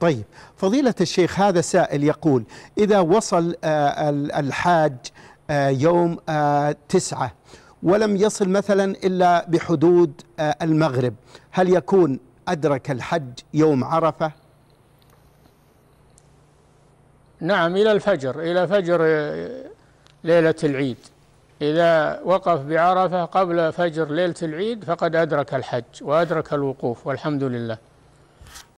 طيب فضيلة الشيخ هذا سائل يقول إذا وصل آه، الحاج آه، يوم آه، تسعة ولم يصل مثلا إلا بحدود المغرب هل يكون أدرك الحج يوم عرفة نعم إلى الفجر إلى فجر ليلة العيد إذا وقف بعرفة قبل فجر ليلة العيد فقد أدرك الحج وأدرك الوقوف والحمد لله